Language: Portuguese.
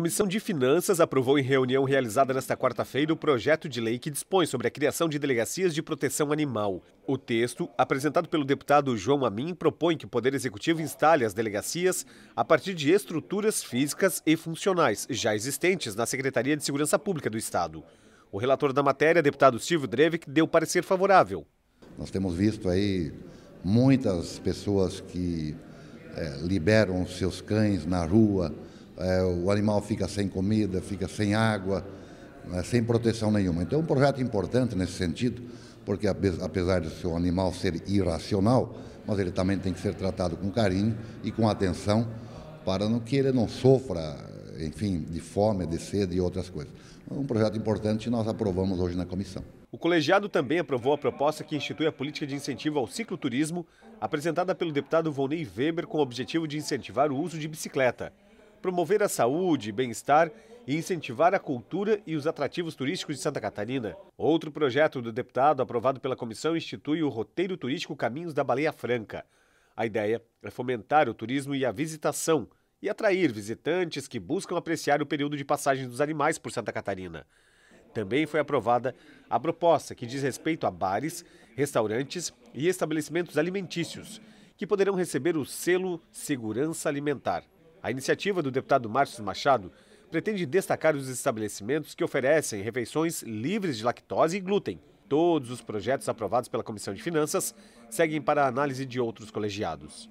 Comissão de Finanças aprovou em reunião realizada nesta quarta-feira o projeto de lei que dispõe sobre a criação de delegacias de proteção animal. O texto, apresentado pelo deputado João Amin, propõe que o Poder Executivo instale as delegacias a partir de estruturas físicas e funcionais já existentes na Secretaria de Segurança Pública do Estado. O relator da matéria, deputado Silvio Drevik, deu parecer favorável. Nós temos visto aí muitas pessoas que é, liberam seus cães na rua é, o animal fica sem comida, fica sem água, é, sem proteção nenhuma. Então, é um projeto importante nesse sentido, porque apesar de ser um animal ser irracional, mas ele também tem que ser tratado com carinho e com atenção para não que ele não sofra, enfim, de fome, de sede e outras coisas. É um projeto importante que nós aprovamos hoje na comissão. O colegiado também aprovou a proposta que institui a política de incentivo ao cicloturismo, apresentada pelo deputado Volney Weber com o objetivo de incentivar o uso de bicicleta promover a saúde, bem-estar e incentivar a cultura e os atrativos turísticos de Santa Catarina. Outro projeto do deputado aprovado pela comissão institui o roteiro turístico Caminhos da Baleia Franca. A ideia é fomentar o turismo e a visitação e atrair visitantes que buscam apreciar o período de passagem dos animais por Santa Catarina. Também foi aprovada a proposta que diz respeito a bares, restaurantes e estabelecimentos alimentícios, que poderão receber o selo Segurança Alimentar. A iniciativa do deputado Márcio Machado pretende destacar os estabelecimentos que oferecem refeições livres de lactose e glúten. Todos os projetos aprovados pela Comissão de Finanças seguem para a análise de outros colegiados.